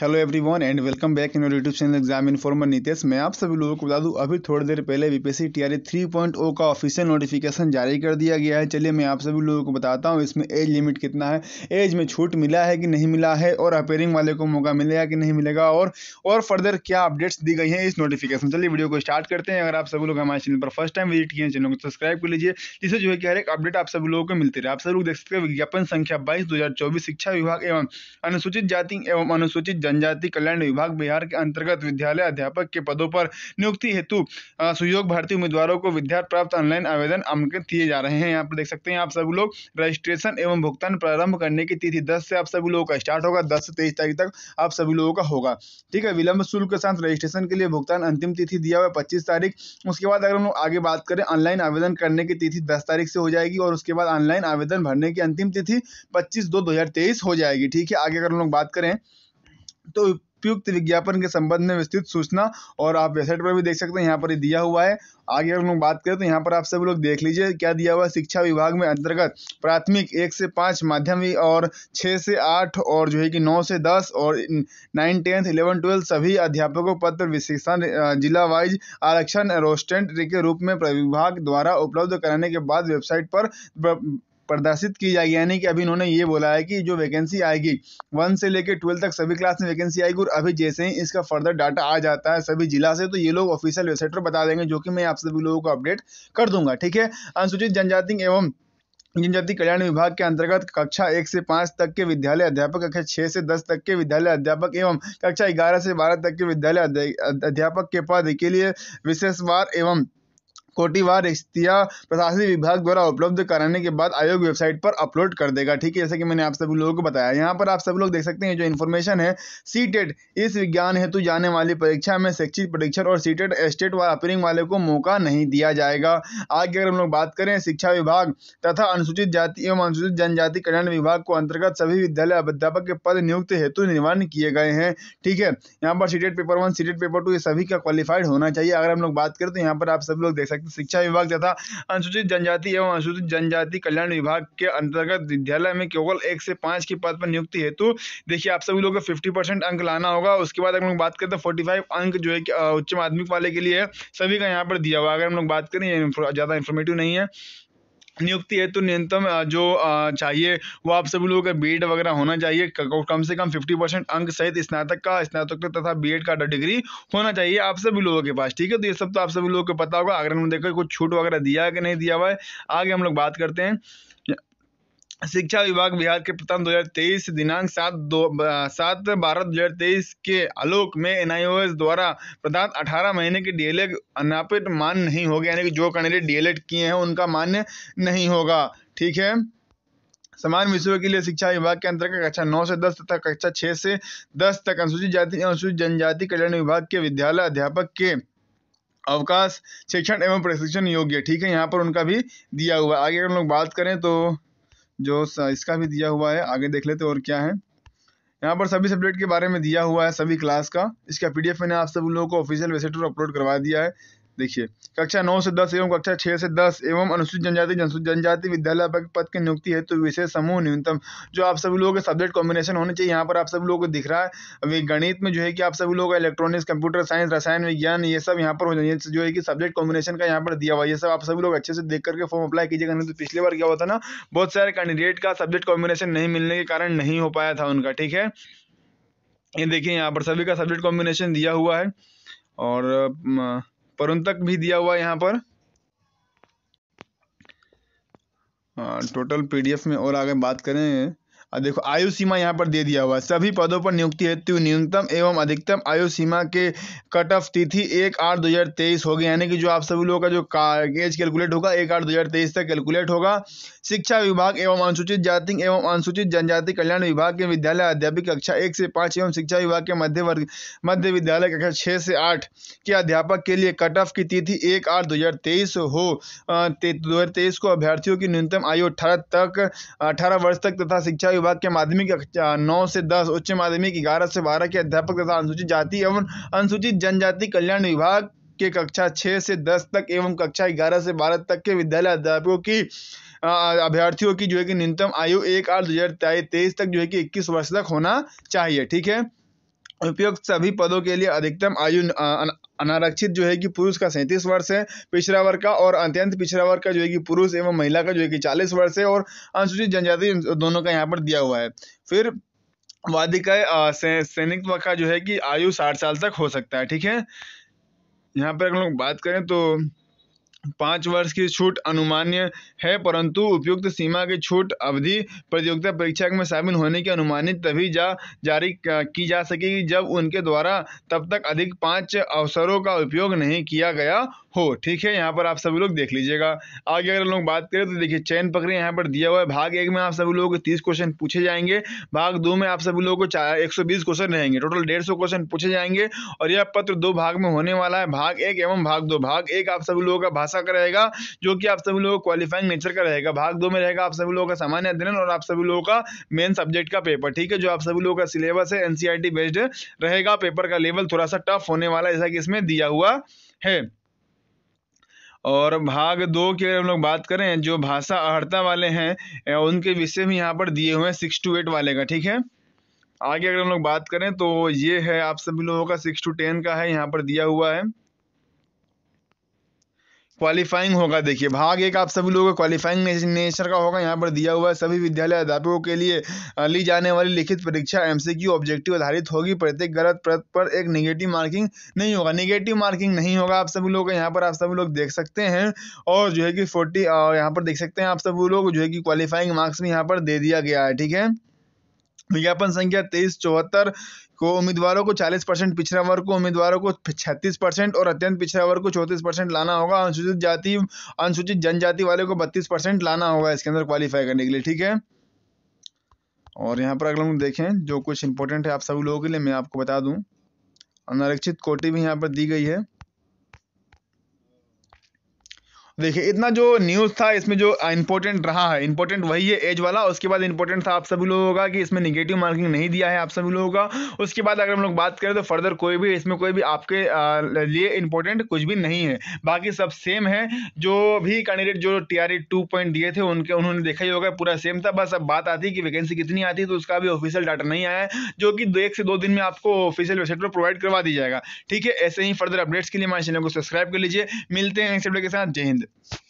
Hello everyone and welcome back in YouTube channel exam informer Nitesh मैं आप सभी लोगों को बता दूं अभी थोड़ी देर पहले बीपीएससी टीआरए 3.0 का ऑफिशियल नोटिफिकेशन जारी कर दिया गया है चलिए मैं आप सभी लोगों को बताता हूं इसमें एज लिमिट कितना है एज में छूट मिला है कि नहीं मिला है और अपेयरिंग वाले को मौका मिलेगा कि नहीं मिलेगा और और फर्दर क्या अपडेट्स दी गई हैं इस नोटिफिकेशन चलिए वीडियो को स्टार्ट करते हैं अगर आप सभी लोग हमारे चैनल पर फर्स्ट टाइम विजिट किए हैं चैनल को सब्सक्राइब कर लीजिए जिससे जो है कि हर एक अपडेट आप सभी लोगों को मिलती रहे आप सभी लोग देख सकते हैं विज्ञापन संख्या बाईस दो शिक्षा विभाग एवं अनुसूचित जाति एवं अनुसूचित जनजाति कल्याण विभाग बिहार के अंतर्गत विद्यालय अध्यापक के पदों पर नियुक्ति हेतु सुयोग भारतीय उम्मीदवारों को विद्यार्थी प्राप्त ऑनलाइन आवेदन आमंत्रित किए जा रहे हैं यहाँ पर देख सकते हैं आप सभी लोग रजिस्ट्रेशन एवं भुगतान प्रारंभ करने की तिथि दस से आप सभी लोगों का स्टार्ट होगा दस से तेईस तारीख तक आप सभी लोगों का होगा ठीक है विलंब शुल्क के साथ रजिस्ट्रेशन के लिए भुगतान अंतिम तिथि दिया हुआ पच्चीस तारीख उसके बाद अगर हम लोग आगे बात करें ऑनलाइन आवेदन करने की तिथि दस तारीख से हो जाएगी और उसके बाद ऑनलाइन आवेदन भरने की अंतिम तिथि पच्चीस दो दो हो जाएगी ठीक है आगे अगर हम लोग बात करें तो उपयुक्त विज्ञापन के संबंध में विस्तृत सूचना और आप वेबसाइट पर भी देख सकते हैं यहाँ पर दिया हुआ है आगे अगर हम बात करें तो यहाँ पर आप सभी लोग देख लीजिए क्या दिया हुआ है शिक्षा विभाग में अंतर्गत प्राथमिक एक से पाँच माध्यमिक और छः से आठ और जो है कि नौ से दस और नाइन टेंथ इलेवन ट्वेल्थ सभी अध्यापकों पद पर विशेषण जिला वाइज आरक्षण रोस्टेंट के रूप में विभाग द्वारा उपलब्ध कराने के बाद वेबसाइट पर प्रदर्शित की जाएगी यानी कि अभी इन्होंने ये बोला है कि जो वैकेंसी आएगी वन से लेकर ट्वेल्थ तक सभी क्लास में वैकेंसी आएगी और अभी जैसे ही इसका फर्दर डाटा आ जाता है सभी जिला से तो ये लोग ऑफिशियल वेबसाइट पर बता देंगे जो कि मैं आप सभी लोगों को अपडेट कर दूंगा ठीक है अनुसूचित जनजाति एवं जनजाति कल्याण विभाग के अंतर्गत कक्षा एक से पांच तक के विद्यालय अध्यापक कक्षा छह से दस तक के विद्यालय अध्यापक एवं कक्षा ग्यारह से बारह तक के विद्यालय अध्यापक के पद के लिए विशेषवार एवं कोटिवार इश्तिया प्रशासनिक विभाग द्वारा उपलब्ध कराने के बाद आयोग वेबसाइट पर अपलोड कर देगा ठीक है जैसे कि मैंने आप सभी लोगों को बताया यहाँ पर आप सब लोग देख सकते हैं जो इन्फॉर्मेशन है सी e इस विज्ञान हेतु जाने वाली परीक्षा में शैक्षिक परीक्षण और सी स्टेट e e व अपरिंग वाले को मौका नहीं दिया जाएगा आगे अगर हम लोग बात करें शिक्षा विभाग तथा अनुसूचित जाति एवं अनुसूचित जनजाति कल्याण विभाग को अंतर्गत सभी विद्यालय अध्यापक के पद नियुक्त हेतु निर्माण किए गए हैं ठीक है यहाँ पर CTET paper one CTET paper two ये सभी का क्वालिफाइड होना चाहिए अगर हम लोग बात करें तो यहाँ पर आप सब लोग देख सकते हैं शिक्षा विभाग तथा अनुसूचित जनजाति एवं अनुसूचित जनजाति कल्याण विभाग के अंतर्गत विद्यालय में केवल एक से पाँच के पद पर नियुक्ति हेतु देखिए आप सभी लोग को फिफ्टी परसेंट अंक लाना होगा उसके बाद अगर हम लोग बात करें तो फोर्टी फाइव अंक जो है उच्च माध्यमिक वाले के लिए सभी का यहाँ पर दिया हुआ अगर हम लोग बात करें ज़्यादा इन्फॉर्मेटिव नहीं है नियुक्ति हेतु तो न्यूनतम जो चाहिए वो आप सभी लोगों का बी वगैरह होना चाहिए कम से कम 50 परसेंट अंक सहित स्नातक का स्नातक तथा बी का डिग्री होना चाहिए आप सभी लोगों के पास ठीक है तो ये सब तो आप सभी लोगों को पता होगा आगरा में देखो कुछ छूट वगैरह दिया है कि नहीं दिया हुआ है आगे हम लोग बात करते हैं शिक्षा विभाग बिहार के प्रथम 2023 दिनांक सात दो सात बारह दो के आलोक में एन द्वारा प्रदान 18 महीने के डी अनापित मान नहीं होगा यानी कि जो कैंडिडेट डीएलएड किए हैं उनका मान्य नहीं होगा ठीक है समान विषयों के लिए शिक्षा विभाग के अंतर्गत कक्षा 9 से 10 तथा कक्षा 6 से 10 तक अनुसूचित जाति अनुसूचित जनजाति कल्याण विभाग के विद्यालय अध्यापक के अवकाश शिक्षण एवं प्रशिक्षण योग्य ठीक है यहाँ पर उनका भी दिया हुआ आगे हम लोग बात करें तो जो इसका भी दिया हुआ है आगे देख लेते और क्या है यहाँ पर सभी सब्जेक्ट के बारे में दिया हुआ है सभी क्लास का इसका पीडीएफ मैंने आप सब लोगों को ऑफिशियल वेबसाइट पर अपलोड करवा दिया है देखिए कक्षा नौ से दस एवं कक्षा छः से दस एवं अनुसूचित जनजाति जनजाति विद्यालय पद की नियुक्ति है तो विशेष समूह न्यूनतम जो आप सभी लोगों के सब्जेक्ट कॉम्बिनेशन होने चाहिए यहाँ पर आप सभी लोगों को दिख रहा है अभी गणित में जो है कि आप सभी लोग इलेक्ट्रॉनिक्स कंप्यूटर साइंस रसायन विज्ञान ये सब यहाँ पर हो जाए जो है कि सब्जेक्ट कॉम्बिनेशन का यहाँ पर दिया हुआ ये सब आप सभी लोग अच्छे से देख करके फॉर्म अप्लाई कीजिएगा नहीं तो पिछले बार क्या होता ना बहुत सारे कैंडिडेट का सब्जेक्ट कॉम्बिनेशन नहीं मिलने के कारण नहीं हो पाया था उनका ठीक है ये देखिए यहाँ पर सभी का सब्जेक्ट कॉम्बिनेशन दिया हुआ है और पर तक भी दिया हुआ है यहाँ पर टोटल हाँ, पीडीएफ में और आगे बात करें देखो आयु सीमा यहाँ पर दे दिया हुआ है सभी पदों पर नियुक्ति हेतु न्यूनतम एवं अधिकतम आयु सीमा के कट ऑफ तिथि एक आठ दो हज़ार तेईस होगी यानी कि जो आप सभी लोगों का जो एज कैलकुलेट होगा एक आठ दो हज़ार तेईस तक कैलकुलेट होगा शिक्षा विभाग एवं अनुसूचित जाति एवं अनुसूचित जनजाति कल्याण विभाग के विद्यालय अध्यापक कक्षा एक से पाँच एवं शिक्षा विभाग के मध्य वर्ग मध्य विद्यालय कक्षा छः से आठ के अध्यापक के लिए कट ऑफ की तिथि एक आठ दो हज़ार तेईस हो दो हज़ार तेईस को अभ्यर्थियों की न्यूनतम आयु अठारह तक अठारह वर्ष तक तथा शिक्षा विभाग के माध्यमिक कक्षा नौ से दस उच्च माध्यमिक ग्यारह से बारह के अध्यापक तथा अनुसूचित जाति एवं अनुसूचित जनजाति कल्याण विभाग के कक्षा छः से दस तक एवं कक्षा ग्यारह से बारह तक के विद्यालय अध्यापकों की अभ्यर्थियों की जो है कि न्यूनतम आयु एक आठ दो हज़ार तेईस तक जो है कि इक्कीस वर्ष तक होना चाहिए ठीक है उपयुक्त सभी पदों के लिए अधिकतम आयु अनारक्षित जो है कि पुरुष का सैंतीस वर्ष है पिछड़ा वर्ग का और अत्यंत पिछड़ा वर्ग का जो है कि पुरुष एवं महिला का जो है कि चालीस वर्ष है और अनुसूचित जनजाति दोनों का यहाँ पर दिया हुआ है फिर वादी का सैनिक से, का जो है कि आयु साठ साल तक हो सकता है ठीक है यहाँ पर हम लोग बात करें तो पाँच वर्ष की छूट अनुमान्य है परंतु उपयुक्त सीमा की छूट अवधि प्रतियोगिता परीक्षा में शामिल होने की अनुमानित तभी जा जारी की जा सकेगी जब उनके द्वारा तब तक अधिक पाँच अवसरों का उपयोग नहीं किया गया हो ठीक है यहाँ पर आप सभी लोग देख लीजिएगा आगे अगर हम लोग बात करें तो देखिए चयन प्रक्रिया यहाँ पर दिया हुआ है भाग एक में आप सभी लोगों को तीस क्वेश्चन पूछे जाएंगे भाग दो में आप सभी लोगों को चार एक क्वेश्चन रहेंगे टोटल डेढ़ क्वेश्चन पूछे जाएंगे और यह पत्र दो भाग में होने वाला है भाग एक एवं भाग दो भाग एक आप सभी लोगों का भाषा का रहेगा जो कि आप सभी लोगों को क्वालिफाइंग नेचर का रहेगा भाग दो में रहेगा आप सभी लोगों का सामान्य अध्ययन और आप सभी लोगों का मेन सब्जेक्ट का पेपर ठीक है जो आप सभी लोगों का सिलेबस है एनसीईआरटी बेस्ड e रहेगा पेपर का लेवल थोड़ा सा टफ होने वाला है जैसा कि इसमें दिया हुआ है और भाग दो की अगर हम लोग बात करें जो भाषा अहर्ता वाले हैं उनके विषय भी यहाँ पर दिए हुए हैं सिक्स टू एट वाले का ठीक है आगे अगर हम लोग बात करें तो ये है आप सभी लोगों का सिक्स टू टेन का है यहाँ पर दिया हुआ है क्वालिफाइंग होगा देखिए भाग एक आप सभी लोगों का क्वालिफाइंग नेचर का होगा यहाँ पर दिया हुआ है सभी विद्यालय अध्यापकों के लिए ली जाने वाली लिखित परीक्षा एमसीक्यू ऑब्जेक्टिव आधारित होगी प्रत्येक गलत प्रत पर एक निगेटिव मार्किंग नहीं होगा निगेटिव मार्किंग नहीं होगा आप सभी लोग यहाँ पर आप सभी लोग देख सकते हैं और जो है कि फोर्टी यहाँ पर देख सकते हैं आप सभी लोग जो है कि क्वालिफाइंग मार्क्स भी यहाँ पर दे दिया गया है ठीक है विज्ञापन संख्या तेईस चौहत्तर को उम्मीदवारों को 40 परसेंट पिछड़ा वर्ग को उम्मीदवारों को 36 परसेंट और अत्यंत पिछड़ा वर्ग को 34 परसेंट लाना होगा अनुसूचित जाति अनुसूचित जनजाति वाले को 32 परसेंट लाना होगा इसके अंदर क्वालिफाई करने के लिए ठीक है और यहाँ पर अगर हम देखें जो कुछ इंपॉर्टेंट है आप सभी लोगों के लिए मैं आपको बता दूँ अनारक्षित कोटी भी यहाँ पर दी गई है देखिए इतना जो न्यूज़ था इसमें जो इंपॉर्टेंट रहा है इंपॉर्टेंट वही है एज वाला उसके बाद इंपॉर्टेंट था आप सभी लोगों का कि इसमें निगेटिव मार्किंग नहीं दिया है आप सभी लोगों का उसके बाद अगर हम लोग बात करें तो फर्दर कोई भी इसमें कोई भी आपके लिए इंपॉर्टेंट कुछ भी नहीं है बाकी सब सेम है जो भी कैंडिडेट जो टी आर टू पॉइंट दिए थे उनके उन्होंने देखा ही होगा पूरा सेम था बस अब बात आती कि वैकेंसी कितनी आती है तो उसका भी ऑफिशियल डाटा नहीं आया है जो कि एक से दो दिन में आपको ऑफिशियल वेबसाइट पर प्रोवाइड करवा दी जाएगा ठीक है ऐसे ही फर्दर अपडेट्स के लिए हमारे चैनल को सब्सक्राइब कर लीजिए मिलते हैं नेक्स्ट के साथ जय हिंद it.